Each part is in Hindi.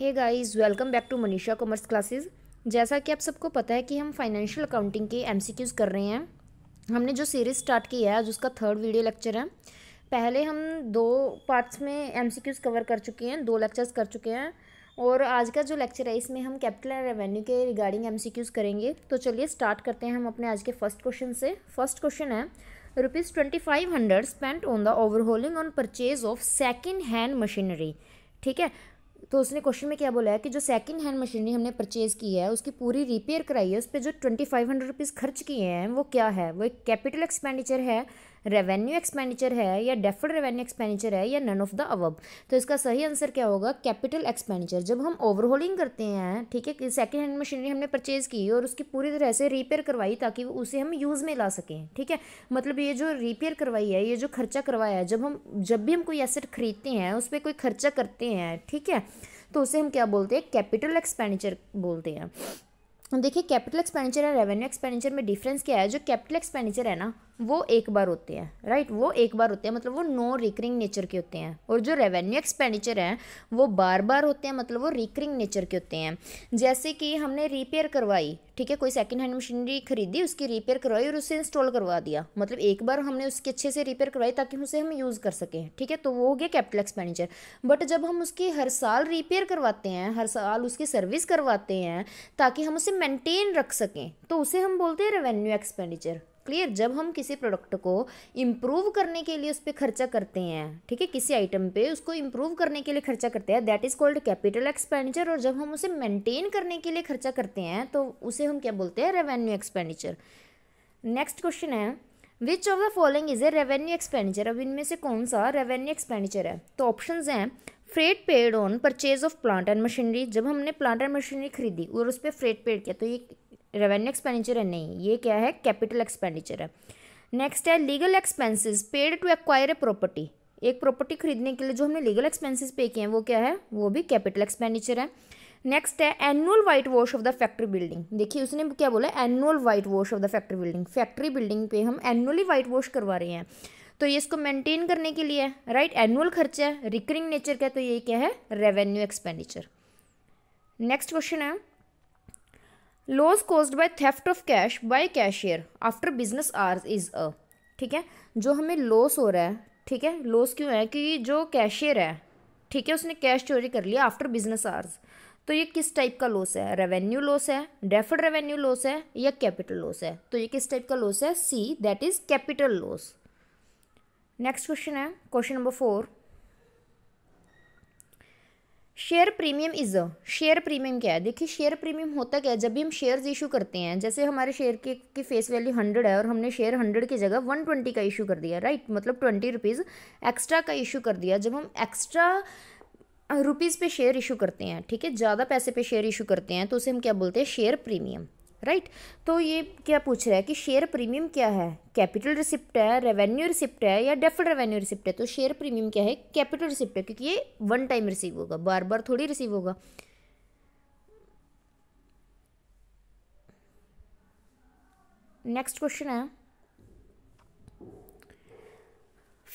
Hey guys welcome back to Manisha commerce classes जैसा कि आप सबको पता है कि हम फाइनेंशियल अकाउंटिंग के एमसीक्यूज कर रहे हैं हमने जो सीरीज़ स्टार्ट की है आज उसका थर्ड वीडियो लेक्चर है पहले हम दो पार्ट्स में एमसीक्यूज कवर कर चुके हैं दो लेक्चर्स कर चुके हैं और आज का जो लेक्चर है इसमें हम कैपिटल एंड रेवेन्यू के रिगार्डिंग एम करेंगे तो चलिए स्टार्ट करते हैं हम अपने आज के फर्स्ट क्वेश्चन से फर्स्ट क्वेश्चन है rupees twenty five hundred spent on the overhauling on purchase of second hand machinery ठीक है तो उसने क्वेश्चन में क्या बोला है कि जो सेकंड हैंड मशीनरी हमने परचेज की है उसकी पूरी रिपेयर कराई है उस पर जो ट्वेंटी फाइव हंड्रेड रुपीज़ खर्च किए हैं वो क्या है वो एक कैपिटल एक्सपेंडिचर है रेवेन्यू एक्सपेंडिचर है या डेफर्ड रेवेन्यू एक्सपेंडिचर है या नन ऑफ द अवब तो इसका सही आंसर क्या होगा कैपिटल एक्सपेंडिचर जब हम ओवरहोलिंग करते हैं ठीक है सेकेंड हैंड मशीनरी हमने परचेज़ की और उसकी पूरी तरह से रिपेयर करवाई ताकि उसे हम यूज़ में ला सकें ठीक है मतलब ये जो रिपेयर करवाई है ये जो खर्चा करवाया है जब हम जब भी हम कोई एसेट खरीदते हैं उस पर कोई खर्चा करते हैं ठीक है तो उसे हम क्या बोलते हैं कैपिटल एक्सपेंडिचर बोलते हैं देखिए कैपिटल एक्सपेंडिचर और रेवेन्यू एक्सपेंडिचर में डिफरेंस क्या है जो कैपिटल एक्सपेंडिचर है ना वो एक बार होते हैं राइट वो एक बार होते हैं मतलब वो नो रिकरिंग नेचर के होते हैं और जो रेवेन्यू एक्सपेंडिचर हैं वो बार बार होते हैं मतलब वो रिकरिंग नेचर के होते हैं जैसे कि हमने रिपेयर करवाई ठीक है कोई सेकंड हैंड मशीनरी खरीदी उसकी रिपेयर करवाई और उसे इंस्टॉल करवा दिया मतलब एक बार हमने उसकी अच्छे से रिपेयर करवाई ताकि उसे हम यूज़ कर सकें ठीक है तो वो हो गया कैपिटल एक्सपेंडिचर बट जब हम उसकी हर साल रिपेयर करवाते हैं हर साल उसकी सर्विस करवाते हैं ताकि हम उसे मेंटेन रख सकें तो उसे हम बोलते हैं रेवेन्यू एक्सपेंडिचर क्लियर जब हम किसी प्रोडक्ट को इम्प्रूव करने के लिए उस पर खर्चा करते हैं ठीक है किसी आइटम पे उसको इम्प्रूव करने के लिए खर्चा करते हैं that is called capital expenditure और जब हम उसे मेंटेन करने के लिए खर्चा करते हैं तो उसे हम क्या बोलते हैं रेवेन्यू एक्सपेंडिचर नेक्स्ट क्वेश्चन है which of the following is a revenue expenditure अब इनमें से कौन सा रेवेन्यू एक्सपेंडिचर है तो ऑप्शन हैं freight paid on purchase of plant and machinery जब हमने प्लांट एंड मशीनरी खरीदी और उस पर फ्रेड पेड किया तो ये रेवेन्यू एक्सपेंडिचर है नहीं ये क्या है कैपिटल एक्सपेंडिचर है नेक्स्ट है legal expenses paid to acquire a property एक प्रॉपर्टी खरीदने के लिए जो हमने लीगल एक्सपेंसेस पे किए हैं वो क्या है वो भी कैपिटल एक्सपेंडिचर है नेक्स्ट है annual whitewash of the factory building देखिए उसने क्या बोला annual whitewash of the factory building factory building पे हम एनुअली वाइट वॉश करवा रहे हैं तो ये इसको मेंटेन करने के लिए राइट एनुअल खर्चा है रिकरिंग नेचर का तो ये क्या है रेवेन्यू एक्सपेंडिचर नेक्स्ट क्वेश्चन है loss caused by theft of cash by cashier after business hours is a ठीक है जो हमें लॉस हो रहा है ठीक है लॉस क्यों है कि जो कैशियर है ठीक है उसने कैश चोरी कर लिया आफ्टर बिजनेस आर्स तो ये किस टाइप का लॉस है रेवेन्यू लॉस है डेफर्ड रेवेन्यू लॉस है या कैपिटल लॉस है तो ये किस टाइप का लॉस है see that is capital loss next question है question number four share premium is a share premium क्या है देखिए शेयर प्रीमियम होता क्या है जब भी हम शेयर्स इशू करते हैं जैसे हमारे शेयर के की फेस वैल्यू हंड्रेड है और हमने शेयर हंड्रेड की जगह वन ट्वेंटी का इशू कर दिया राइट मतलब ट्वेंटी रुपीज़ एक्स्ट्रा का इशू कर दिया जब हम एक्स्ट्रा रुपीज़ पे शेयर इशू करते हैं ठीक है ज़्यादा पैसे पे शेयर इशू करते हैं तो उसे हम क्या बोलते हैं शेयर प्रीमियम राइट तो ये क्या पूछ रहा है कि शेयर प्रीमियम क्या है कैपिटल रिसिप्ट है रेवेन्यू रिसिप्ट है या डेफर्ड रेवेन्यू रिसिप्ट है तो शेयर प्रीमियम क्या है कैपिटल रिसिप्ट है क्योंकि ये वन टाइम रिसीव होगा बार बार थोड़ी रिसीव होगा नेक्स्ट क्वेश्चन है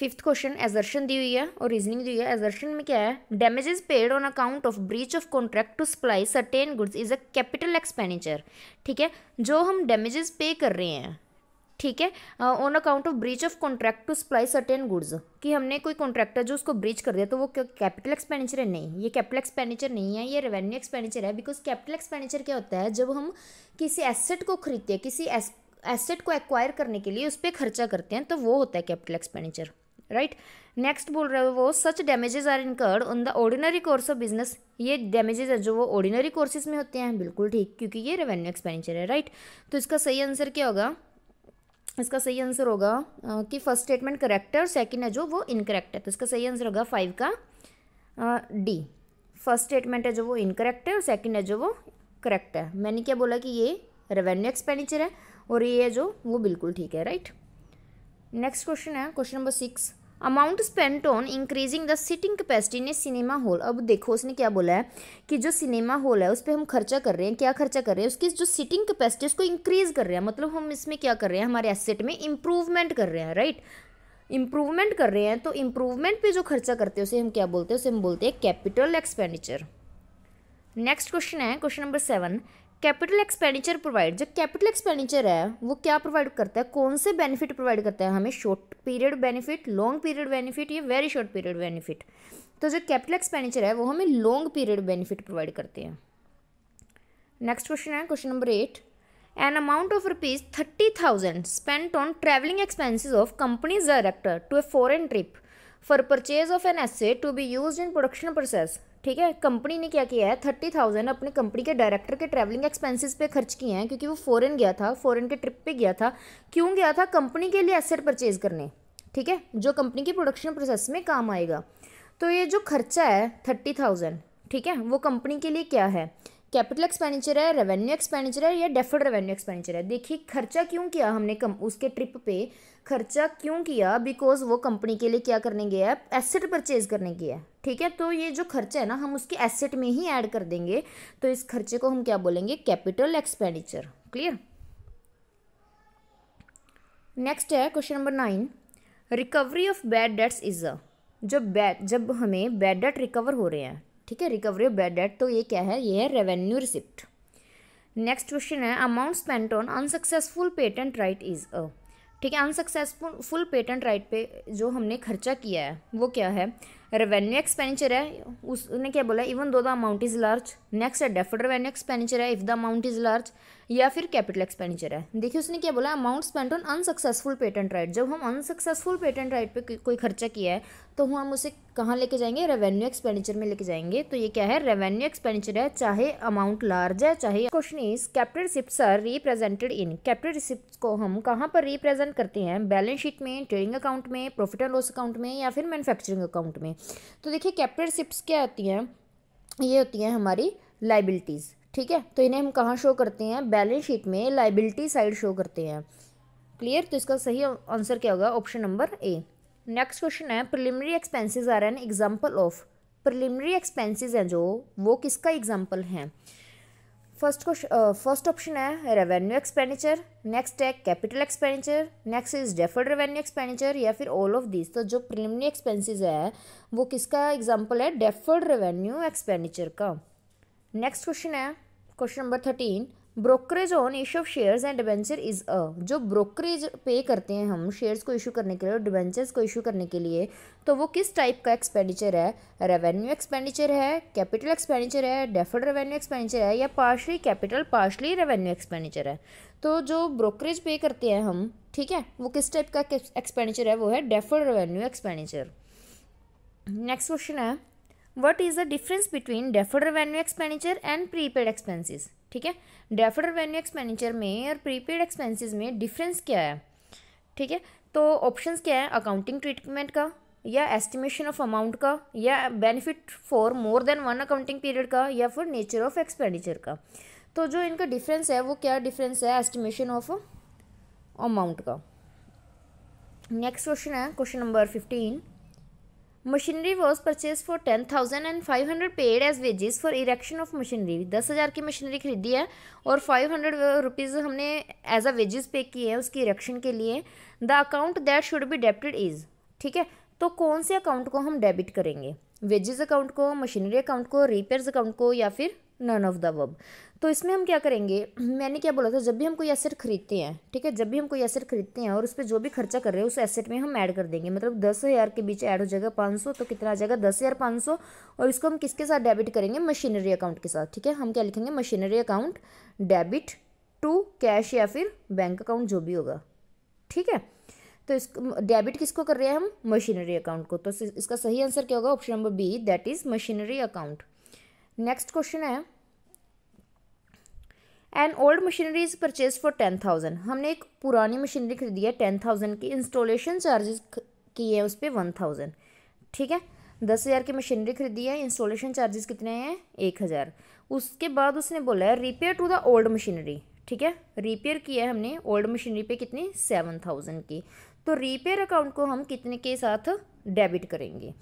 फिफ्थ क्वेश्चन एजर्शन दी हुई है और रीजनिंग दी हुई है एजर्शन में क्या है damages paid on account of breach of contract to supply certain goods is a capital expenditure ठीक है जो हम डैमेजेस पे कर रहे हैं ठीक है on account of breach of contract to supply certain goods कि हमने कोई कॉन्ट्रैक्टर जो उसको ब्रीच कर दिया तो वो कैपिटल एक्सपेंडिचर है नहीं ये कैपिटल एक्सपेंडिचर नहीं है ये रेवेन्यू एक्सपेंडिचर है बिकॉज कैपिटल एक्सपेंडिचर क्या होता है जब हम किसी एसेट को खरीदते हैं किसी एसेट को एक्वायर करने के लिए उस पर खर्चा करते हैं तो वो होता है कैपिटल एक्सपेंडिचर राइट नेक्स्ट बोल रहे हो वो such damages are incurred on the ordinary course of business ये डैमेजेस है जो वो ऑर्डिनरी कोर्सेज में होते हैं बिल्कुल ठीक क्योंकि ये रेवेन्यू एक्सपेंडिचर है राइट तो इसका सही आंसर क्या होगा इसका सही आंसर होगा कि फर्स्ट स्टेटमेंट करेक्ट है और सेकेंड है जो वो इनकरेक्ट है तो इसका सही आंसर होगा फाइव का डी फर्स्ट स्टेटमेंट है जो वो इनकरेक्ट है और सेकेंड है जो वो करेक्ट है मैंने क्या बोला कि ये रेवेन्यू एक्सपेंडिचर है और ये है जो वो बिल्कुल ठीक है राइट नेक्स्ट क्वेश्चन है question number six amount spent on increasing the seating capacity ने सिनेमा हॉल अब देखो उसने क्या बोला है कि जो सिनेमा हॉल है उस पर हम खर्चा कर रहे हैं क्या खर्चा कर रहे हैं उसकी जो सिटिंग कैपेसिटी उसको इंक्रीज़ कर रहे हैं मतलब हम इसमें क्या कर रहे हैं हमारे एसेट में इंप्रूवमेंट कर रहे हैं राइट इंप्रूवमेंट कर रहे हैं तो इंप्रूवमेंट पे जो खर्चा करते हैं उसे हम क्या बोलते हैं उसे हम बोलते हैं कैपिटल एक्सपेंडिचर नेक्स्ट क्वेश्चन है question number seven capital expenditure provide जो कैपिटल एक्सपेंडिचर है वो क्या प्रोवाइड करता है कौन से बेनिफिट प्रोवाइड करता है हमें short period benefit long period benefit या वेरी शॉर्ट पीरियड बेनिफिट तो जो कैपिटल एक्सपेंडिचर है वो हमें लॉन्ग पीरियड बेनिफिट प्रोवाइड करते हैं नेक्स्ट क्वेश्चन है question number eight an amount of rupees thirty thousand spent on travelling expenses of company's director to a foreign trip for purchase of an asset to be use in production process ठीक है कंपनी ने क्या किया है थर्टी थाउजेंड अपने कंपनी के डायरेक्टर के ट्रैवलिंग एक्सपेंसेस पे खर्च किए हैं क्योंकि वो फॉरेन गया था फॉरेन के ट्रिप पे गया था क्यों गया था कंपनी के लिए एसेट परचेज करने ठीक है जो कंपनी की प्रोडक्शन प्रोसेस में काम आएगा तो ये जो खर्चा है थर्टी थाउजेंड ठीक है वो कंपनी के लिए क्या है कैपिटल एक्सपेंडिचर है रेवेन्यू एक्सपेंडिचर है या डेफर्ड रेवेन्यू एक्सपेंडिचर है देखिए खर्चा क्यों किया हमने कम उसके ट्रिप पे खर्चा क्यों किया बिकॉज वो कंपनी के लिए क्या करने गया है एसेट परचेज करने गया है ठीक है तो ये जो खर्चा है ना हम उसके एसेट में ही ऐड कर देंगे तो इस खर्चे को हम क्या बोलेंगे कैपिटल एक्सपेंडिचर क्लियर नेक्स्ट है question number nine recovery of bad debts is a जब बैड जब हमें बैड डेट रिकवर हो रहे हैं ठीक है रिकवरी ऑफ बैड डेट तो ये क्या है ये है रेवेन्यू रिसिप्ट नेक्स्ट क्वेश्चन है amount spent on unsuccessful patent right is a ठीक है अनसक्सेसफुल फुल पेटेंट राइट पे जो हमने खर्चा किया है वो क्या है रेवेन्यू एक्सपेंडिचर है उसने क्या बोला even though the amount is large next है डेफर्ड रेवेन्यू एक्सपेंडिचर है if the amount is large या फिर कैपिटल एक्सपेंडिचर है देखिए उसने क्या बोला amount spent on unsuccessful patent right जब हम अनसक्सेसफुल पेटेंट राइट पे कोई खर्चा किया है तो हम उसे कहाँ लेके जाएंगे रेवेन्यू एक्सपेंडिचर में लेके जाएंगे तो ये क्या है रेवेन्यू एक्सपेंडिचर है चाहे अमाउंट लार्ज है चाहे question is capital receipt are represented in capital receipt को हम कहाँ पर रिप्रेजेंट करते हैं बैलेंस शीट में ट्रेडिंग अकाउंट में प्रॉफिट एंड लॉस अकाउंट में या फिर मैनुफैक्चरिंग अकाउंट में तो देखिए कैपिटल रिसिप्ट क्या होती हैं ये होती हैं हमारी लाइबिलिटीज़ ठीक है तो इन्हें हम कहाँ शो करते हैं बैलेंस शीट में लाइबिलिटी साइड शो करते हैं क्लियर तो इसका सही आंसर क्या होगा option number A next question है preliminary expenses are an example of preliminary expenses हैं जो वो किसका एग्जांपल हैं फर्स्ट क्वेश्चन फर्स्ट ऑप्शन है रेवेन्यू एक्सपेंडिचर नेक्स्ट है capital expenditure next is deferred revenue expenditure या फिर ऑल ऑफ दिस तो जो प्रिलिमिनरी एक्सपेंसिज है वो किसका एग्जाम्पल है डेफर्ड रेवेन्यू एक्सपेंडिचर का नेक्स्ट क्वेश्चन है question number thirteen brokerage on issue of shares and debenture is a जो ब्रोकरेज पे करते हैं हम शेयर्स को इशू करने के लिए और डिबेंचर्स को इशू करने के लिए तो वो किस टाइप का एक्सपेंडिचर है रेवेन्यू एक्सपेंडिचर है कैपिटल एक्सपेंडिचर है डेफर्ड रेवेन्यू एक्सपेंडिचर है या partially capital partially revenue expenditure है तो जो ब्रोकरेज पे करते हैं हम ठीक है वो किस टाइप का एक्सपेंडिचर है वो है deferred revenue expenditure next question है what is the difference between deferred revenue expenditure and prepaid expenses ठीक है डेफर्ड रेवेन्यू एक्सपेंडिचर में और प्रीपेड एक्सपेंसिस में डिफरेंस क्या है ठीक है तो ऑप्शन क्या है अकाउंटिंग ट्रीटमेंट का या एस्टिमेशन ऑफ अमाउंट का या benefit for more than one accounting period का या फिर नेचर ऑफ एक्सपेंडिचर का तो जो इनका डिफरेंस है वो क्या डिफरेंस है एस्टिमेशन ऑफ अमाउंट का नेक्स्ट क्वेश्चन है question number fifteen machinery was purchase for ten thousand and five hundred paid as wages for erection of machinery दस हज़ार की मशीनरी खरीदी है और फाइव हंड्रेड रुपीज़ हमने एज अ वेजेस पे किए हैं उसकी इरेक्शन के लिए the account that should be debited is ठीक है तो कौन से अकाउंट को हम डेबिट करेंगे वेजेस अकाउंट को मशीनरी अकाउंट को रिपेयर्स अकाउंट को या फिर नन ऑफ द वब तो इसमें हम क्या करेंगे मैंने क्या बोला था जब भी हम कोई एसेट खरीदते हैं ठीक है जब भी हम कोई एसेट खरीदते हैं और उस पर जो भी खर्चा कर रहे हैं उस एसेट में हम ऐड कर देंगे मतलब दस हज़ार के बीच ऐड हो जाएगा पाँच सौ तो कितना आ जाएगा दस हज़ार पाँच सौ और इसको हम किसके साथ डेबिट करेंगे मशीनरी अकाउंट के साथ ठीक है हम क्या लिखेंगे machinery account debit to cash या फिर बैंक अकाउंट जो भी होगा ठीक है तो इस डेबिट किसको कर रहे हैं हम मशीनरी अकाउंट को तो इसका सही आंसर क्या होगा option number B that is machinery account next question है an old machinery is purchase for ten thousand हमने एक पुरानी मशीनरी खरीदी है टेन थाउजेंड की इंस्टॉलेशन चार्जेस किए हैं उस पर वन थाउजेंड ठीक है दस हज़ार की मशीनरी खरीदी है इंस्टॉलेशन चार्जेस कितने हैं एक हज़ार उसके बाद उसने बोला है repair to the old machinery ठीक है रिपेयर किया है हमने ओल्ड मशीनरी पे कितनी सेवन थाउजेंड की तो रिपेयर अकाउंट को हम कितने के साथ डेबिट करेंगे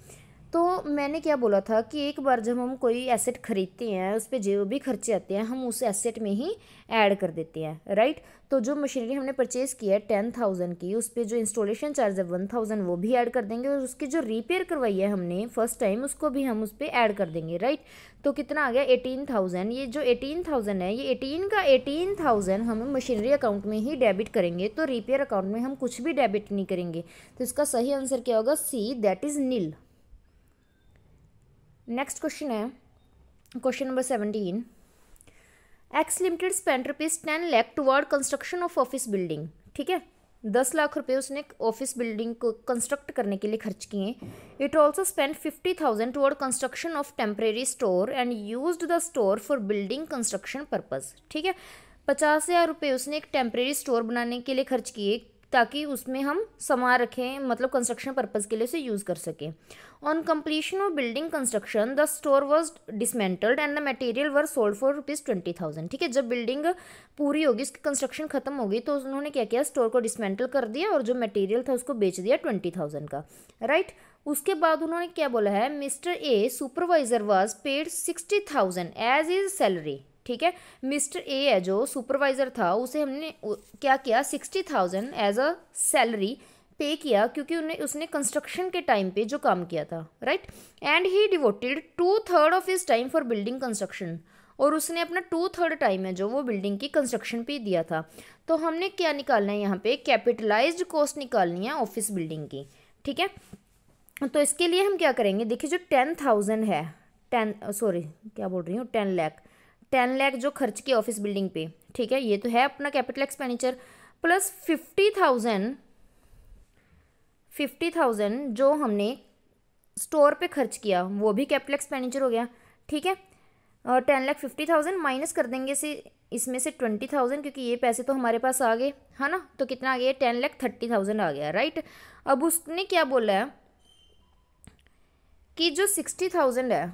तो मैंने क्या बोला था कि एक बार जब हम कोई एसेट ख़रीदते हैं उस पर जो भी खर्चे आते हैं हम उस एसेट में ही ऐड कर देते हैं राइट तो जो मशीनरी हमने परचेज़ की है टेन थाउजेंड की उस पर जो इंस्टॉलेशन चार्ज है वन थाउजेंड वो भी ऐड कर देंगे और उसकी जो रिपेयर करवाई है हमने फर्स्ट टाइम उसको भी हम उस पर ऐड कर देंगे राइट तो कितना आ गया एटीन थाउजेंड ये जो एटीन थाउजेंड है ये एटीन का एटीन थाउजेंड हम मशीनरी अकाउंट में ही डेबिट करेंगे तो रिपेयर अकाउंट में हम कुछ भी डेबिट नहीं करेंगे तो इसका सही आंसर क्या होगा C that is nil next question है question number seventeen X limited spend rupees ten lakh toward construction of office building ठीक है दस लाख रुपए उसने ऑफिस बिल्डिंग को कंस्ट्रक्ट करने के लिए खर्च किए it also spend fifty thousand toward construction of temporary store and use the store for building construction purpose ठीक है पचास हज़ार रुपये उसने एक टेम्परेरी स्टोर बनाने के लिए खर्च किए ताकि उसमें हम समा रखें मतलब कंस्ट्रक्शन पर्पज़ के लिए उसे यूज़ कर सकें on completion of building construction the store was dismantled and the material were sold for rupees twenty thousand ठीक है जब बिल्डिंग पूरी होगी उसकी कंस्ट्रक्शन खत्म होगी तो उन्होंने क्या किया स्टोर को डिसमेंटल कर दिया और जो मटेरियल था उसको बेच दिया ट्वेंटी थाउजेंड का राइट right? उसके बाद उन्होंने क्या बोला है mister A supervisor was paid sixty thousand as his salary ठीक है मिस्टर ए है जो सुपरवाइज़र था उसे हमने क्या किया sixty thousand as a salary pay किया क्योंकि उन्हें उसने कंस्ट्रक्शन के टाइम पे जो काम किया था right and he devoted two third of his time for building construction और उसने अपना टू थर्ड टाइम है जो वो बिल्डिंग की कंस्ट्रक्शन पे दिया था तो हमने क्या निकालना है यहाँ पे कैपिटलाइज कॉस्ट निकालनी है ऑफिस बिल्डिंग की ठीक है तो इसके लिए हम क्या करेंगे देखिए जो टेन थाउजेंड है टेन सॉरी क्या बोल रही हूँ टेन लैख टेन लैख जो खर्च किया ऑफिस बिल्डिंग पे ठीक है ये तो है अपना capital expenditure plus fifty thousand fifty thousand जो हमने स्टोर पे खर्च किया वो भी कैपिटल एक्सपेंडिचर हो गया ठीक है और ten lakh fifty thousand minus कर देंगे से इसमें से ट्वेंटी थाउजेंड क्योंकि ये पैसे तो हमारे पास आ गए है ना तो कितना आ गया टेन लैख थर्टी थाउजेंड आ गया राइट अब उसने क्या बोला है कि जो सिक्सटी थाउजेंड है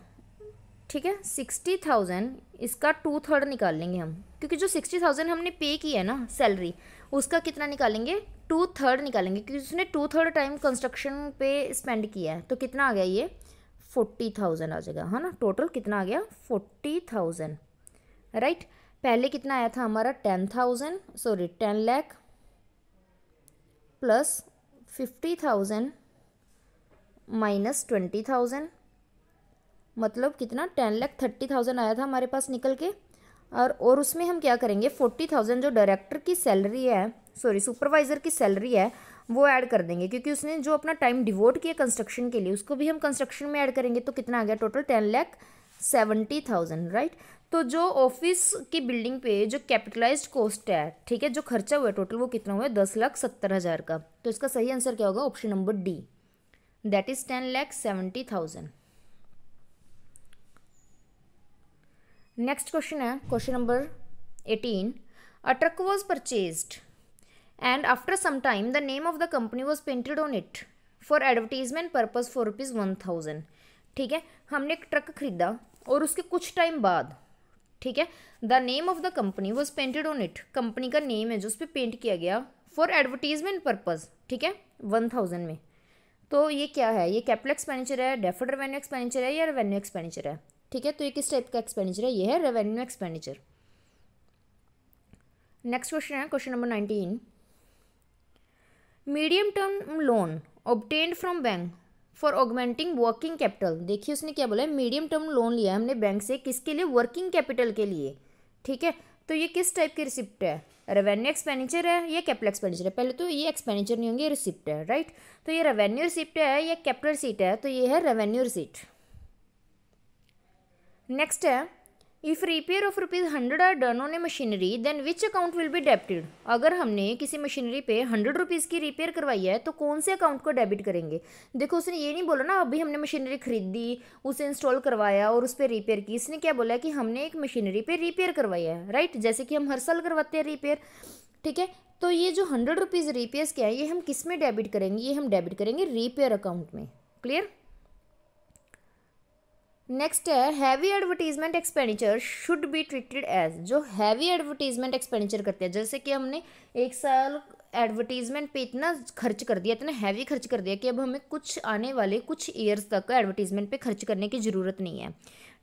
ठीक है सिक्सटी थाउजेंड इसका टू थर्ड निकाल लेंगे हम क्योंकि जो सिक्सटी थाउजेंड हमने पे किया है ना सैलरी उसका कितना निकालेंगे टू थर्ड निकालेंगे क्योंकि उसने टू थर्ड टाइम कंस्ट्रक्शन पे स्पेंड किया है तो कितना आ गया ये फोर्टी थाउजेंड आ जाएगा है ना टोटल कितना आ गया फोर्टी थाउजेंड राइट पहले कितना आया था हमारा ten thousand sorry ten lakh plus fifty thousand minus twenty thousand मतलब कितना टेन लैख थर्टी थाउजेंड आया था हमारे पास निकल के और और उसमें हम क्या करेंगे फोर्टी थाउजेंड जो डायरेक्टर की सैलरी है सॉरी सुपरवाइज़र की सैलरी है वो ऐड कर देंगे क्योंकि उसने जो अपना टाइम डिवोट किया कंस्ट्रक्शन के लिए उसको भी हम कंस्ट्रक्शन में ऐड करेंगे तो कितना आ गया total ten lakh seventy thousand right तो जो ऑफिस की बिल्डिंग पे जो कैपिटलाइज कॉस्ट है ठीक है जो खर्चा हुआ है टोटल वो कितना हुआ है दस लाख सत्तर हज़ार का तो इसका सही आंसर क्या होगा option number D that is ten lakh seventy thousand next question है question number eighteen a truck was purchased and after some time the name of the company was painted on it for advertisement purpose for rupees one thousand ठीक है हमने एक ट्रक खरीदा और उसके कुछ टाइम बाद ठीक है the name of the company was painted on it company का नेम है जो उस पर पेंट किया गया फॉर एडवर्टीजमेंट पर्पज़ ठीक है वन थाउजेंड में तो ये क्या है ये कैपिटल एक्सपेंडिचर है डेफर्ड रेवेन्यू एक्सपेंडिचर है या रेवेन्यू एक्सपेंडिचर है ठीक है तो ये किस टाइप का एक्सपेंडिचर है ये है रेवेन्यू एक्सपेंडिचर नेक्स्ट क्वेश्चन है question number nineteen medium term loan obtain from bank for augmenting working capital देखिए उसने क्या बोला है मीडियम टर्म लोन लिया हमने बैंक से किसके लिए वर्किंग कैपिटल के लिए ठीक है तो ये किस टाइप की रिसिप्ट है रेवेन्यू एक्सपेंडिचर है या कैपिटल एक्सपेंडिचर है पहले तो ये एक्सपेंडिचर नहीं होंगे रिसिप्ट है राइट तो ये रेवेन्यू रिसिप्ट है या कैपिटल सीट है तो ये है रेवेन्यू रिसिप्ट नेक्स्ट है if repair of rupees hundred are done on a machinery then which account will be debited अगर हमने किसी मशीनरी पे हंड्रेड रुपीज़ की रिपेयर करवाई है तो कौन से अकाउंट को डेबिट करेंगे देखो उसने ये नहीं बोला ना अभी हमने मशीनरी खरीद दी उसे इंस्टॉल करवाया और उस पर रिपेयर की इसने क्या बोला कि हमने एक मशीनरी पे रिपेयर करवाया है राइट जैसे कि हम हर साल करवाते हैं रिपेयर ठीक है तो ये जो हंड्रेड रुपीज़ रिपेयर क्या है ये हम किस में डेबिट करेंगे ये हम डेबिट करेंगे रिपेयर अकाउंट में क्लियर नेक्स्ट uh, है heavy advertisement expenditure should be treated as जो हैवी एडवर्टीजमेंट एक्सपेंडिचर करते हैं जैसे कि हमने एक साल एडवर्टीजमेंट पे इतना खर्च कर दिया इतना हैवी खर्च कर दिया कि अब हमें कुछ आने वाले कुछ ईयर्स तक एडवर्टीजमेंट पे खर्च करने की ज़रूरत नहीं है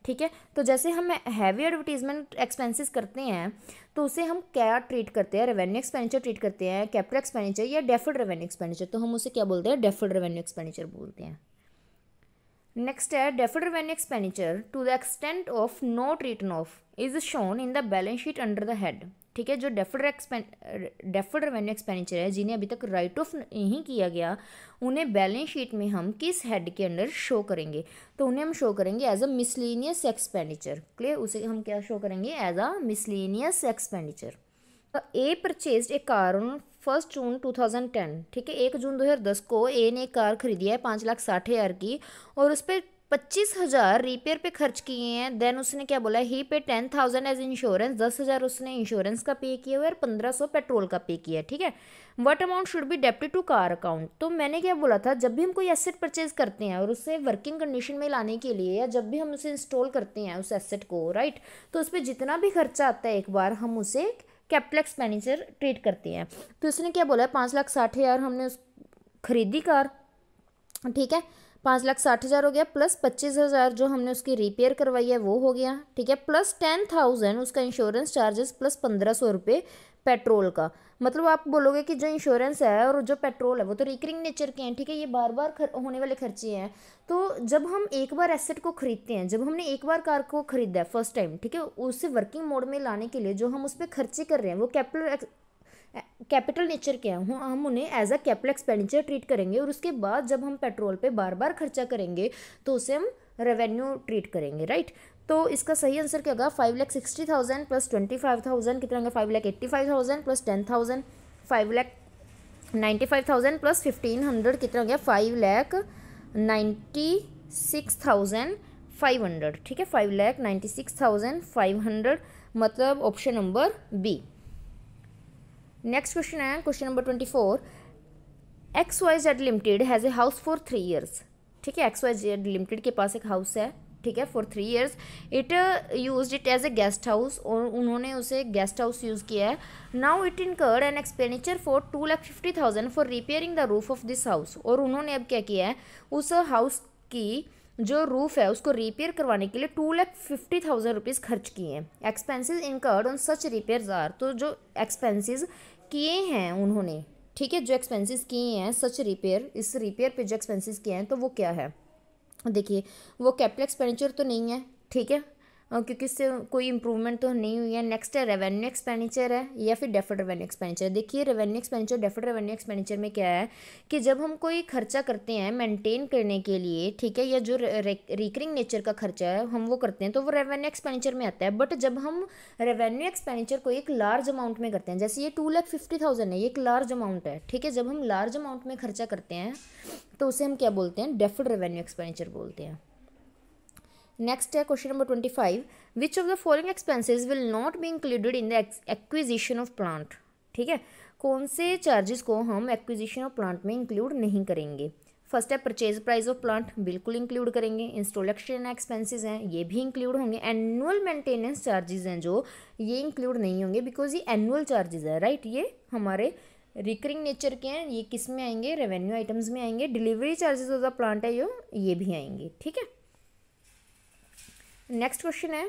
ठीक है तो जैसे हम हैवी एडवर्टीजमेंट एक्सपेंसेस करते हैं तो उसे हम क्या ट्रीट करते हैं रेवेन्यू एक्सपेंडिचर ट्रीट करते हैं कैपिटल एक्सपेंडिचर या डेफर्ड रेवेन्यू एक्सपेंडिचर तो हम उसे क्या बोलते हैं डेफर्ड रेवेन्यू एक्सपेंडिचर बोलते हैं नेक्स्ट है deferred revenue expenditure to the extent of not written off is shown in the balance sheet under the head ठीक है जो डेफर्ड डेफर्ड रेवेन्यू एक्सपेंडिचर है जिन्हें अभी तक राइट ऑफ नहीं किया गया उन्हें बैलेंस शीट में हम किस हेड के अंडर शो करेंगे तो उन्हें हम शो करेंगे as a miscellaneous expenditure clear उसे हम क्या शो करेंगे as a miscellaneous expenditure A purchase a car on first June 2010 ठीक है एक जून 2010 को ए ने कार खरीदी है पाँच लाख साठ हज़ार की और उस पर पच्चीस हज़ार रिपेयर पे खर्च किए हैं देन उसने क्या बोला ही पे टेन थाउजेंड एज इंश्योरेंस दस हज़ार उसने इंश्योरेंस का पे किया हुआ और पंद्रह सौ पेट्रोल का पे किया ठीक है what amount should be debited to car account तो मैंने क्या बोला था जब भी हम कोई एसेट परचेज करते हैं और उसे वर्किंग कंडीशन में लाने के लिए या जब भी हम उसे इंस्टॉल करते हैं उस एसेट को राइट तो उस पर जितना भी खर्चा आता है एक बार हम उसे कैप्टलेक्स मैनेजर ट्रीट करते हैं तो इसने क्या बोला है पाँच लाख साठ हज़ार हमने उस खरीदी कार ठीक है पाँच लाख साठ हज़ार हो गया प्लस पच्चीस हज़ार जो हमने उसकी रिपेयर करवाई है वो हो गया ठीक है प्लस टेन थाउजेंड उसका इंश्योरेंस चार्जेस प्लस पंद्रह सौ रुपये पेट्रोल का मतलब आप बोलोगे कि जो इंश्योरेंस है और जो पेट्रोल है वो तो रिकरिंग नेचर के हैं ठीक है ये बार बार होने वाले खर्चे हैं तो जब हम एक बार एसेट को खरीदते हैं जब हमने एक बार कार को खरीदा है फर्स्ट टाइम ठीक है उसे वर्किंग मोड में लाने के लिए जो हम उस पर खर्चे कर रहे हैं वो कैपिटल कैपिटल नेचर के हैं हम उन्हें as a capital expenditure treat करेंगे और उसके बाद जब हम पेट्रोल पे बार बार खर्चा करेंगे तो उसे हम रेवेन्यू ट्रीट करेंगे राइट तो इसका सही आंसर क्या होगा five lakh sixty thousand plus twenty five thousand कितना होगा five lakh eighty five thousand plus ten thousand five lakh ninety five thousand plus fifteen hundred कितना हो गया five lakh ninety six thousand five hundred ठीक है five lakh ninety six thousand five hundred मतलब option number B next question है question number twenty four X Y Z limited has a house for three years ठीक है एक्स वाई जेड लिमिटेड के पास एक हाउस है ठीक है for three years it use it as a guest house और उन्होंने उसे गेस्ट हाउस यूज़ किया है now it incurred an expenditure for two lakh fifty thousand for repairing the roof of this house और उन्होंने अब क्या किया है उस हाउस की जो रूफ है उसको रिपेयर करवाने के लिए two lakh fifty thousand rupees खर्च किए हैं in incurred on such repair are तो जो एक्सपेंसिज किए हैं उन्होंने ठीक है जो एक्सपेंसिज किए हैं सच रिपेयर इस रिपेयर पे जो एक्सपेंसिज किए हैं तो वो क्या है देखिए वो कैपिटल एक्सपेंडिचर तो नहीं है ठीक है क्योंकि इससे कोई इम्प्रूवमेंट तो नहीं हुई है नेक्स्ट है रेवेन्यू एक्सपेंडिचर है या फिर डेफर्ड रेवेन्यू एक्सपेंडिचर देखिए revenue expenditure deferred revenue expenditure में क्या है कि जब हम कोई खर्चा करते हैं मेंटेन करने के लिए ठीक है या जो रिकरिंग नेचर का खर्चा है हम वो करते हैं तो वो रेवेन्यू एक्सपेंडिचर में आता है बट जब हम रेवेन्यू एक्सपेंडिचर को एक लार्ज अमाउंट में करते हैं जैसे ये टू लैख फिफ्टी थाउजेंड है ये एक लार्ज अमाउंट है ठीक है जब हम लार्ज अमाउंट में खर्चा करते हैं तो उसे हम क्या बोलते हैं डेफर्ड रेवेन्यू एक्सपेंडिचर बोलते हैं नेक्स्ट है question number twenty five which of the following expenses will not be included in the acquisition of plant ठीक है कौन से चार्जेस को हम एक्विजिशन ऑफ प्लांट में इंक्लूड नहीं करेंगे फर्स्ट है परचेज प्राइस ऑफ प्लांट बिल्कुल इंक्लूड करेंगे इंस्टॉलेक्शन एक्सपेंसेस हैं ये भी इंक्लूड होंगे एनुअल मेंटेनेंस चार्जेस हैं जो ये इंक्लूड नहीं होंगे बिकॉज ये एनुअल चार्जेस है राइट ये हमारे रिकरिंग नेचर के हैं ये किस में आएंगे रेवेन्यू आइटम्स में आएंगे delivery charges of the plant है जो ये भी आएंगे ठीक है नेक्स्ट क्वेश्चन है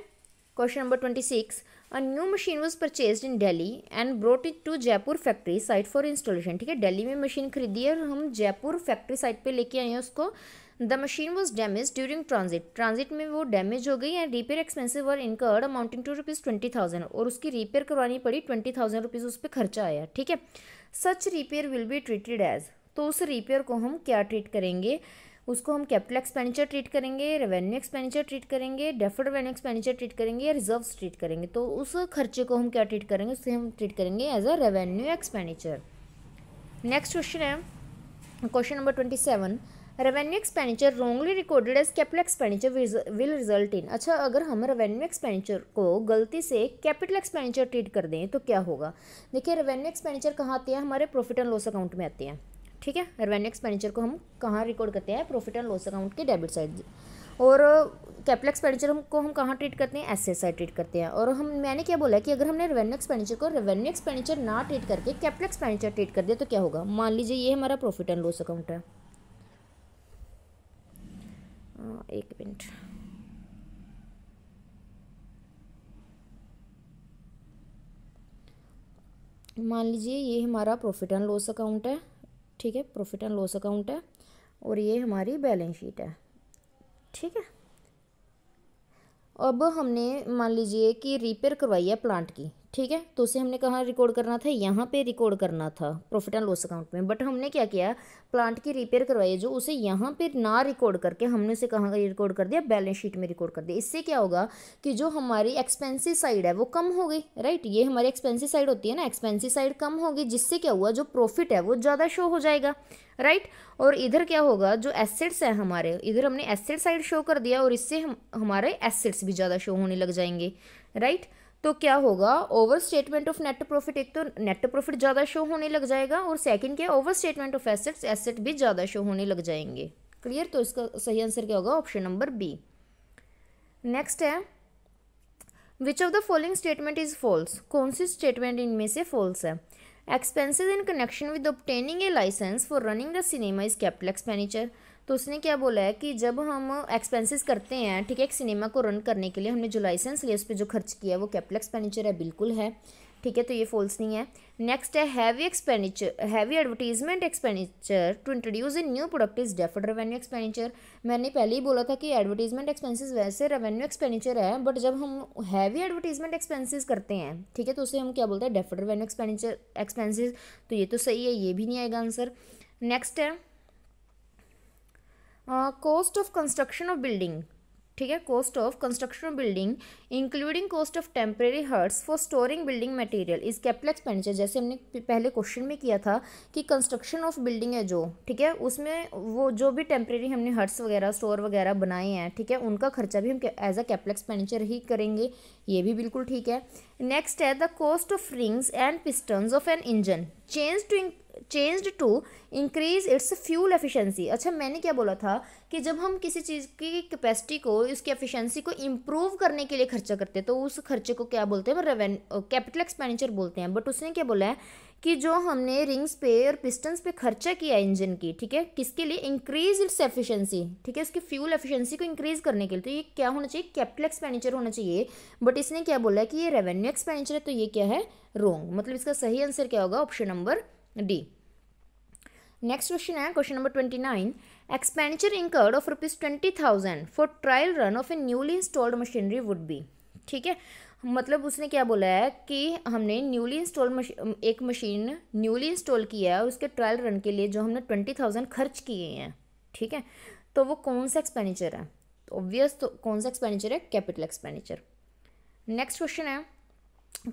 question number twenty six a new machine was purchase in Delhi and brought it to Jaipur factory site for installation ठीक है डेली में मशीन खरीदी है और हम जयपुर फैक्ट्री साइट पे लेके आए हैं उसको the machine was damage during transit transit में वो डैमेज हो गई एंड रिपेयर एक्सपेंसिव और incurred amounting to rupees twenty thousand और उसकी रिपेयर करवानी पड़ी ट्वेंटी थाउजेंड रुपीज़ उस पर खर्चा आया ठीक है such repair will be treated as तो उस रिपेयर को हम क्या ट्रीट करेंगे उसको हम कैपिटल एक्सपेंडिचर ट्रीट करेंगे रेवेन्यू एक्सपेंडिचर ट्रीट करेंगे डेफर्ड रेवेन्यू एक्सपेंडिचर ट्रीट करेंगे या रिजर्व ट्रीट करेंगे तो उस खर्चे को हम क्या ट्रीट करेंगे उसे हम ट्रीट करेंगे as a revenue expenditure next question है question number twenty seven revenue expenditure wrongly recorded as capital expenditure will result in अच्छा अगर हम रेवेन्यू एक्सपेंडिचर को गलती से कैपिटल एक्सपेंडिचर ट्रीट कर दें तो क्या होगा देखिए रेवेन्यू एक्सपेंडिचर कहाँ आते हैं हमारे प्रॉफिट एंड लॉस अकाउंट में आते हैं ठीक है रेवेन्यू एक्सपेंडिचर को हम कहाँ रिकॉर्ड करते हैं प्रॉफिट एंड लॉस अकाउंट के डेबिट साइड और कैपिटल uh, एक्सपेंडिचर को हम कहाँ ट्रीट करते हैं एसेट साइड ट्रीट करते हैं और हम मैंने क्या बोला कि अगर हमने रेवेन्यू एक्सपेंडिचर को रेवेन्यू एक्सपेंडिचर ना ट्रीट करके कैपिटल एक्सपेंडिचर ट्रीट कर दिया तो क्या होगा मान लीजिए ये हमारा प्रॉफिट एंड लॉस अकाउंट है हाँ, एक मिनट मान लीजिए ये हमारा प्रॉफिट एंड लॉस अकाउंट है ठीक है प्रॉफिट एंड लॉस अकाउंट है और ये हमारी बैलेंस शीट है ठीक है अब हमने मान लीजिए कि रिपेयर करवाई है प्लांट की ठीक है तो उसे हमने कहाँ रिकॉर्ड करना था यहाँ पे रिकॉर्ड करना था प्रॉफिट एंड लॉस अकाउंट में बट हमने क्या किया प्लांट की रिपेयर करवाई जो उसे यहाँ पे ना रिकॉर्ड करके हमने उसे कहाँ रिकॉर्ड कर दिया बैलेंस शीट में रिकॉर्ड कर दिया इससे क्या होगा कि जो हमारी एक्सपेंसिव साइड है वो कम हो गई राइट ये हमारी एक्सपेंसिव साइड होती है ना एक्सपेंसिव साइड कम होगी जिससे क्या हुआ जो प्रॉफिट है वो ज़्यादा शो हो जाएगा राइट right? और इधर क्या होगा जो एसेट्स हैं हमारे इधर हमने एसेट साइड शो कर दिया और इससे हम हमारे एसेट्स भी ज़्यादा शो होने लग जाएंगे राइट right? तो क्या होगा over statement of net profit एक तो नेट प्रॉफिट ज़्यादा शो होने लग जाएगा और सेकंड क्या over statement of assets asset भी ज़्यादा शो होने लग जाएंगे क्लियर तो इसका सही आंसर क्या होगा ऑप्शन नंबर बी नेक्स्ट है which of the following statement is false कौन सी स्टेटमेंट इनमें से फॉल्स है expenses in connection with obtaining a license for running the cinema is capital expenditure तो उसने क्या बोला है कि जब हम एक्सपेंसेस करते हैं ठीक है एक सिनेमा को रन करने के लिए हमने जो लाइसेंस लिया उस पर जो खर्च किया वो कैपिटल एक्सपेंडिचर है बिल्कुल है ठीक है तो ये फॉल्स नहीं है नेक्स्ट है heavy expenditure heavy advertisement expenditure to introduce in new product is deferred revenue expenditure मैंने पहले ही बोला था कि एडवर्टीजमेंट एक्सपेंसेस वैसे रेवेन्यू एक्सपेंडिचर है बट जब हम हैवी एडवर्टीजमेंट एक्सपेंसेस करते हैं ठीक है तो उसे हम क्या बोलते हैं डेफर्ड रेवेन्यू एक्सपेंडिचर एक्सपेंसिस तो ये तो सही है ये भी नहीं आएगा आंसर नेक्स्ट है cost of construction of building ठीक है cost of construction of building including cost of temporary huts for storing building material is capital expenditure जैसे हमने पहले क्वेश्चन में किया था कि कंस्ट्रक्शन ऑफ बिल्डिंग है जो ठीक है उसमें वो जो भी टेम्परेरी हमने हर्ट्स वगैरह स्टोर वगैरह बनाए हैं ठीक है उनका खर्चा भी हम एज अ कैपिटल एक्सपेंडिचर ही करेंगे ये भी बिल्कुल ठीक है नेक्स्ट है the cost of rings and pistons of an engine change to changed to increase its fuel efficiency अच्छा मैंने क्या बोला था कि जब हम किसी चीज़ की कैपेसिटी को उसकी एफिशिएंसी को इम्प्रूव करने के लिए खर्चा करते हैं तो उस खर्चे को क्या बोलते हैं रेवेन कैपिटल एक्सपेंडिचर बोलते हैं बट उसने क्या बोला है कि जो हमने रिंग्स पे और पिस्टन्स पे खर्चा किया इंजन की ठीक है किसके लिए इंक्रीज इट्स एफिशिएंसी ठीक है उसकी फ्यूल एफिशिएंसी को इंक्रीज करने के लिए तो ये क्या होना चाहिए कैपिटल एक्सपेंडिचर होना चाहिए बट इसने क्या बोला है कि ये रेवेन्यू एक्सपेंडिचर है तो ये क्या है रोंग मतलब इसका सही आंसर क्या होगा option number D next question है question number twenty nine expenditure incurred of rupees twenty thousand for trial run of a newly installed machinery would be ठीक है मतलब उसने क्या बोला है कि हमने न्यूली इंस्टॉल एक मशीन न्यूली इंस्टॉल किया है और उसके ट्रायल रन के लिए जो हमने ट्वेंटी थाउजेंड खर्च किए हैं ठीक है तो वो कौन सा एक्सपेंडिचर है ऑब्वियस तो, तो कौन सा एक्सपेंडिचर है कैपिटल एक्सपेंडिचर नेक्स्ट क्वेश्चन है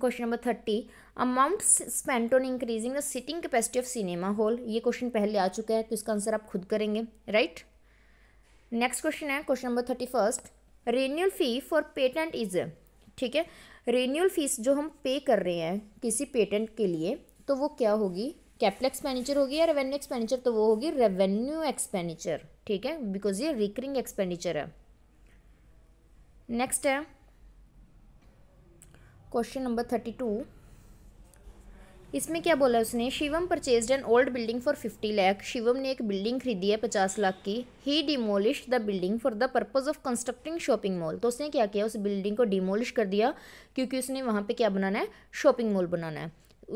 question number thirty amount spent on increasing the sitting capacity of cinema hall ये क्वेश्चन पहले आ चुका है तो इसका आंसर आप खुद करेंगे राइट नेक्स्ट क्वेश्चन है question number thirty first renewal fee for patent is ठीक है रेन्यूअल फ़ीस जो हम पे कर रहे हैं किसी पेटेंट के लिए तो वो क्या होगी कैपिटल एक्सपेंडिचर होगी या रेवेन्यू एक्सपेंडिचर तो वो होगी रेवेन्यू एक्सपेंडिचर ठीक है बिकॉज ये रिकरिंग एक्सपेंडिचर है नेक्स्ट है क्वेश्चन नंबर थर्टी टू इसमें क्या बोला उसने Shivam purchase an old building for fifty lakh Shivam ने एक बिल्डिंग खरीदी है पचास लाख की he demolish the building for the purpose of constructing shopping mall तो उसने क्या किया उस बिल्डिंग को डिमोलिश कर दिया क्योंकि उसने वहाँ पे क्या बनाना है शॉपिंग मॉल बनाना है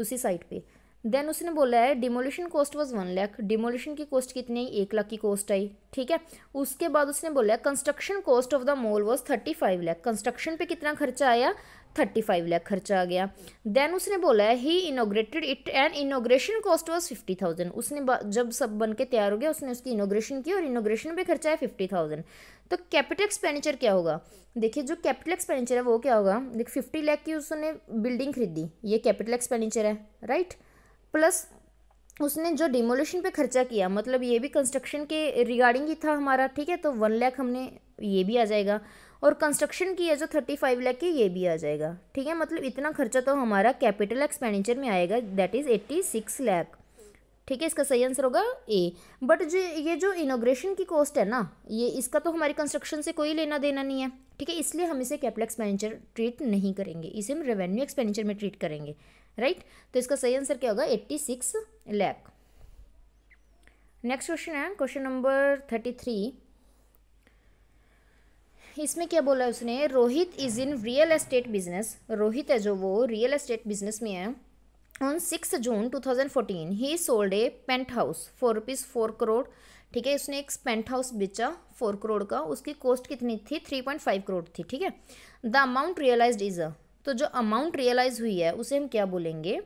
उसी साइड पे देन उसने बोला है demolition cost was one lakh demolition की कॉस्ट कितनी आई एक लाख की कॉस्ट आई ठीक है उसके बाद उसने बोला है construction cost of the mall was thirty five lakh construction पे कितना खर्चा आया थर्टी फाइव लैख खर्चा आ गया देन उसने बोला he inaugurated it and inauguration cost was fifty thousand उसने जब सब बन के तैयार हो गया उसने उसकी इनोग्रेशन की और इनोग्रेशन पे खर्चा है फिफ्टी थाउजेंड तो कैपिटल एक्सपेंडिचर क्या होगा देखिए जो कैपिटल एक्सपेंडिचर है वो क्या होगा देख फिफ्टी लैख की उसने बिल्डिंग खरीदी ये कैपिटल एक्सपेंडिचर है राइट प्लस उसने जो डिमोलिशन पे खर्चा किया मतलब ये भी कंस्ट्रक्शन के रिगार्डिंग ही था हमारा ठीक है तो वन लैख हमने ये भी आ जाएगा और कंस्ट्रक्शन की है जो थर्टी फाइव लैख की ये भी आ जाएगा ठीक है मतलब इतना खर्चा तो हमारा कैपिटल एक्सपेंडिचर में आएगा that is eighty six lakh ठीक है इसका सही आंसर होगा ए बट जो ये जो इनोग्रेशन की कॉस्ट है ना ये इसका तो हमारी कंस्ट्रक्शन से कोई लेना देना नहीं है ठीक है इसलिए हम इसे कैपिटल एक्सपेंडिचर ट्रीट नहीं करेंगे इसे हम रेवेन्यू एक्सपेंडिचर में ट्रीट करेंगे राइट तो इसका सही आंसर क्या होगा eighty six lakh next question है क्वेश्चन नंबर थर्टी थ्री इसमें क्या बोला उसने Rohit is in real estate business Rohit है जो वो रियल एस्टेट बिजनेस में है on six June two thousand fourteen he sold a penthouse four rupees four crore ठीक है उसने एक पेंट हाउस बेचा फोर करोड़ का उसकी कॉस्ट कितनी थी थ्री पॉइंट फाइव करोड़ थी ठीक है the amount realize is a तो जो अमाउंट रियलाइज हुई है उसे हम क्या बोलेंगे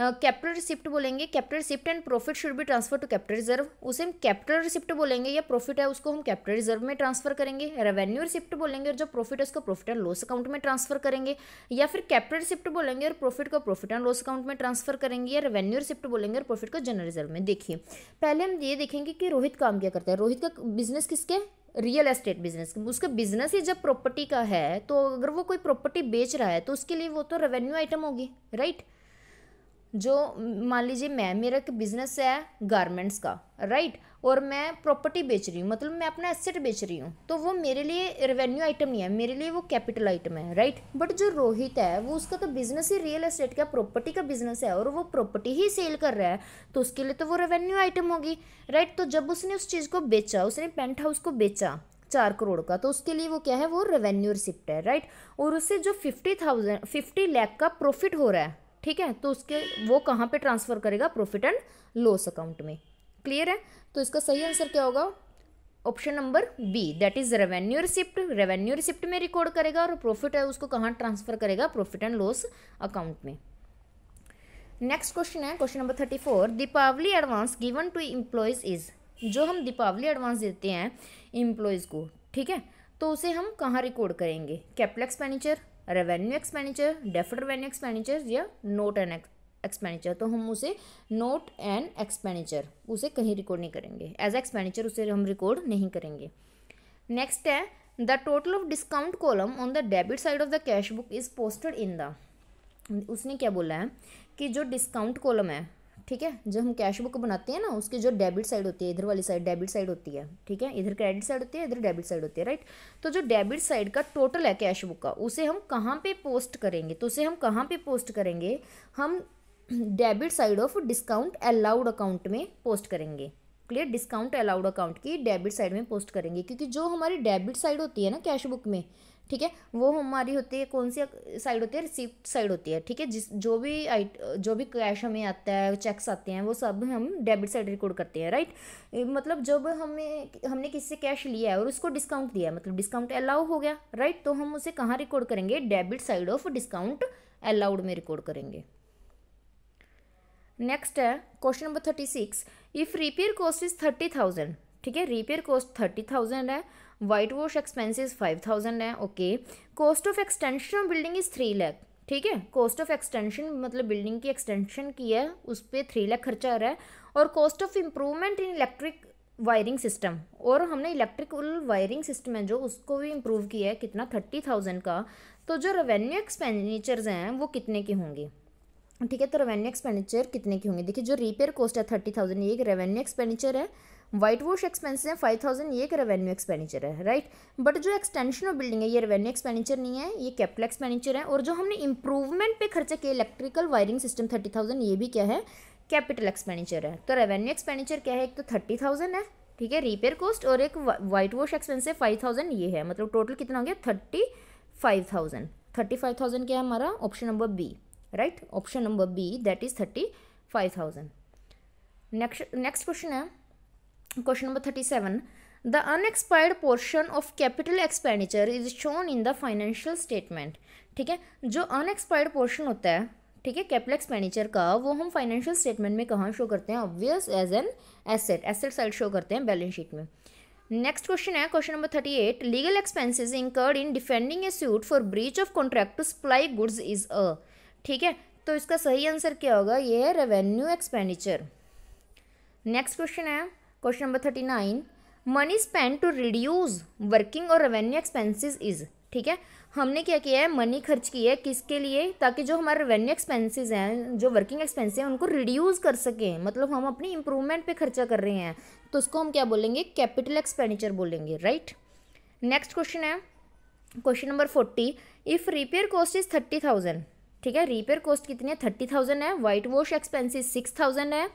कैपिटल रिसिप्ट बोलेंगे capital receipt and profit should be transfer to capital reserve उसे हम कैपिटल रिसिप्ट बोलेंगे या प्रॉफिट है उसको हम कैपिटल रिजर्व में ट्रांसफर करेंगे रेवेन्यू रिसिप्ट बोलेंगे और जो प्रॉफिट है उसको प्रॉफिट एंड लॉस अकाउंट में ट्रांसफर करेंगे या फिर कैपिटल रिसिप्ट बोलेंगे और प्रॉफिट को प्रॉफिट एंड लॉस अकाउंट में ट्रांसफर करेंगे या रेवेन्यू रिसिप्ट बोलेंगे और प्रॉफिट को जनरल रिजर्व में देखिए पहले हम ये देखेंगे कि रोहित काम क्या करता है रोहित का बिजनेस किसके रियल एस्टेट बिजनेस उसका बिजनेस ही जब प्रॉपर्टी का है तो अगर वो कोई प्रॉपर्टी बेच रहा है तो उसके लिए वो तो रेवेन्यू आइटम होगी राइट जो मान लीजिए मैं मेरा एक बिजनेस है गारमेंट्स का राइट और मैं प्रॉपर्टी बेच रही हूँ मतलब मैं अपना एसेट बेच रही हूँ तो वो मेरे लिए रेवेन्यू आइटम नहीं है मेरे लिए वो कैपिटल आइटम है राइट बट जो रोहित है वो उसका तो बिजनेस ही रियल एस्टेट का प्रॉपर्टी का बिजनेस है और वो प्रॉपर्टी ही सेल कर रहा है तो उसके लिए तो वो रेवेन्यू आइटम होगी राइट तो जब उसने उस चीज़ को बेचा उसने पेंट हाउस को बेचा चार करोड़ का तो उसके लिए वो क्या है वो रेवेन्यू रिसिप्ट है राइट और उससे जो फिफ्टी थाउजेंड फिफ्टी लैख का प्रॉफिट हो रहा है ठीक है तो उसके वो कहाँ पे ट्रांसफ़र करेगा प्रॉफिट एंड लॉस अकाउंट में क्लियर है तो इसका सही आंसर क्या होगा option number B that is revenue receipt revenue receipt में रिकॉर्ड करेगा और प्रॉफिट है उसको कहाँ ट्रांसफर करेगा प्रॉफिट एंड लॉस अकाउंट में नेक्स्ट क्वेश्चन है question number thirty four Deepavali advance given to employees is जो हम दीपावली एडवांस देते हैं इम्प्लॉयज़ को ठीक है तो उसे हम कहाँ रिकॉर्ड करेंगे capital expenditure revenue expenditure defer revenue expenditure या नोट एंड एक्सपेंडिचर तो हम उसे नोट एंड एक्सपेंडिचर उसे कहीं रिकॉर्ड नहीं करेंगे एज एक्सपेंडिचर उसे हम रिकॉर्ड नहीं करेंगे नेक्स्ट है the total of discount column on the debit side of the cash book is posted in the उसने क्या बोला है कि जो डिस्काउंट कॉलम है ठीक है जब हम कैश बुक बनाते हैं ना उसकी जो डेबिट साइड होती है इधर वाली साइड डेबिट साइड होती है ठीक है इधर क्रेडिट साइड होती है इधर डेबिट साइड होती है राइट तो जो डेबिट साइड का टोटल है कैश बुक का उसे हम कहाँ पे पोस्ट करेंगे तो उसे हम कहाँ पे पोस्ट करेंगे हम debit side of discount allowed account में पोस्ट करेंगे क्लियर डिस्काउंट अलाउड अकाउंट की डेबिट साइड में पोस्ट करेंगे क्योंकि जो हमारी डेबिट साइड होती है ना कैश बुक में ठीक है वो हमारी होती है कौन सी साइड होती है रिसिप्ट साइड होती है ठीक है जिस जो भी आइट जो भी कैश हमें आता है चेक्स आते हैं वो सब हम डेबिट साइड रिकॉर्ड करते हैं राइट मतलब जब हमें हमने किसी से कैश लिया है और उसको डिस्काउंट दिया है मतलब डिस्काउंट अलाउ हो गया राइट तो हम उसे कहाँ रिकॉर्ड करेंगे debit side of discount allowed में रिकॉर्ड करेंगे नेक्स्ट है question number thirty six if repair cost is thirty thousand ठीक है रिपेयर कॉस्ट थर्टी थाउजेंड है white wash expenses five thousand है okay cost of extension of building is three lakh ठीक है कॉस्ट ऑफ एक्सटेंशन मतलब बिल्डिंग की एक्सटेंशन की है उस पर थ्री लैख खर्चा आ रहा है और cost of improvement in electric wiring system और हमने इलेक्ट्रिकल वायरिंग सिस्टम है जो उसको भी इम्प्रूव किया है कितना थर्टी थाउजेंड का तो जो रेवेन्यू एक्सपेंडिचर्स हैं वो कितने के होंगे ठीक है तो रेवेन्यू एक्सपेंडिचर कितने की होंगे देखिए जो रिपेयर कॉस्ट है थर्टी थाउजेंड ये एक रेवेन्यू एक्सपेंडिचर है वाइट वॉश एक्सपेंसेस हैं फाइव थाउजेंड ये एक रेवेन्यू एक्सपेंडिचर है राइट बट जो एक्सटेंशन ऑफ बिल्डिंग है ये रेवेन्यू एक्सपेंडिचर नहीं है ये कैपिटल एक्सपेंडिचर है और जो हमने इंप्रूवमेंट पे खर्चा किया electrical wiring system thirty thousand ये भी क्या है कैपिटल एक्सपेंडिचर है तो रेवेन्यू एक्सपेंडिचर क्या है एक तो थर्टी थाउजेंड है ठीक है रिपेयर कॉस्ट और एक वाइट वॉश एक्सपेंस है फाइव थाउजेंड ये है मतलब टोटल कितना हो गया thirty five thousand thirty five thousand क्या है हमारा option number B right option number B that is thirty five thousand next next question है question number thirty seven the unexpired portion of capital expenditure is shown in the financial statement ठीक है जो अनएक्सपायर्ड पोर्शन होता है ठीक है कैपिटल एक्सपेंडिचर का वो हम फाइनेंशियल स्टेटमेंट में कहाँ शो करते हैं obvious as an asset asset side show करते हैं बैलेंस शीट में नेक्स्ट क्वेश्चन है question number thirty eight legal expenses incurred in defending a suit for breach of contract to supply goods is a ठीक है तो इसका सही आंसर क्या होगा ये है रेवेन्यू एक्सपेंडिचर नेक्स्ट क्वेश्चन है question number thirty nine money spend to reduce working और रेवेन्यू एक्सपेंसिस इज ठीक है हमने क्या किया है मनी खर्च की है किसके लिए ताकि जो हमारे रेवेन्यू एक्सपेंसेस हैं जो वर्किंग एक्सपेंसेस हैं उनको रिड्यूस कर सकें मतलब हम अपनी इंप्रूवमेंट पे खर्चा कर रहे हैं तो उसको हम क्या बोलेंगे कैपिटल एक्सपेंडिचर बोलेंगे राइट नेक्स्ट क्वेश्चन है question number forty if repair cost is thirty thousand ठीक है रिपेयर कॉस्ट कितनी है थर्टी थाउजेंड है white wash expenses six thousand है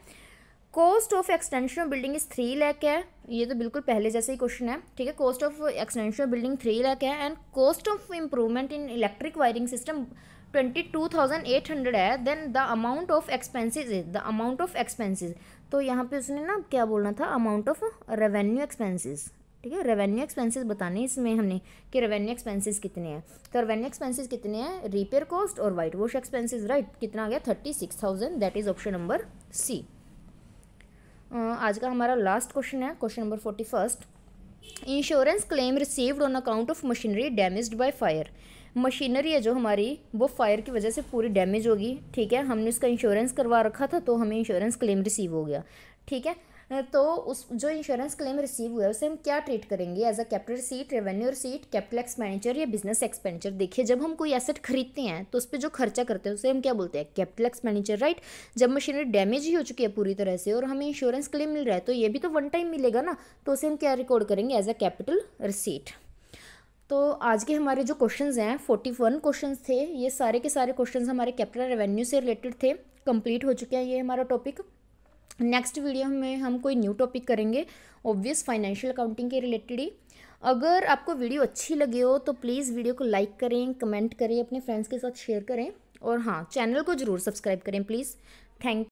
cost of extension of building is three lakh है ये तो बिल्कुल पहले जैसे ही क्वेश्चन है ठीक है cost of extension of building three lakh है and cost of improvement in electric wiring system twenty two thousand eight hundred है then the amount of expenses is the amount of expenses तो यहाँ पे उसने ना क्या बोलना था अमाउंट ऑफ रेवेन्यू एक्सपेंसिज ठीक है रेवेन्यू एक्सपेंसिस बताने इसमें हमने कि रेवेन्यू एक्सपेंसिस कितने हैं तो रेवेन्यू एक्सपेंसिस कितने हैं रिपेयर कॉस्ट और वाइट वॉश एक्सपेंसिस राइट कितना आ गया thirty six thousand that is option number C आज का हमारा लास्ट क्वेश्चन है question number forty first insurance claim received on account of machinery damaged by fire machinery है जो हमारी वो फायर की वजह से पूरी डैमेज होगी ठीक है हमने उसका इंश्योरेंस करवा रखा था तो हमें इंश्योरेंस क्लेम रिसीव हो गया ठीक है तो उस जो इंश्योरेंस क्लेम रिसीव हुआ है उसे हम क्या ट्रीट करेंगे as a capital receipt revenue receipt capital expenditure या बिजनेस एक्सपेंडिचर देखिए जब हम कोई एसेट खरीदते हैं तो उस पर जो खर्चा करते हैं उसे हम क्या बोलते हैं कैपिटल एक्सपेंडिचर राइट जब मशीनरी डैमेज ही हो चुकी है पूरी तरह से और हमें इंश्योरेंस क्लेम मिल रहा है तो ये भी तो वन टाइम मिलेगा ना तो उसे हम क्या रिकॉर्ड करेंगे एज अ कैपिटल रिसीट तो आज के हमारे जो क्वेश्चंस हैं फोर्टी वन क्वेश्चन थे ये सारे के सारे क्वेश्चंस हमारे कैपिटल रेवेन्यू से रिलेटेड थे कंप्लीट हो चुके हैं ये हमारा टॉपिक नेक्स्ट वीडियो में हम कोई न्यू टॉपिक करेंगे ऑब्वियस फाइनेंशियल अकाउंटिंग के रिलेटेड ही अगर आपको वीडियो अच्छी लगी हो तो प्लीज़ वीडियो को लाइक करें कमेंट करें अपने फ्रेंड्स के साथ शेयर करें और हाँ चैनल को ज़रूर सब्सक्राइब करें प्लीज़ थैंक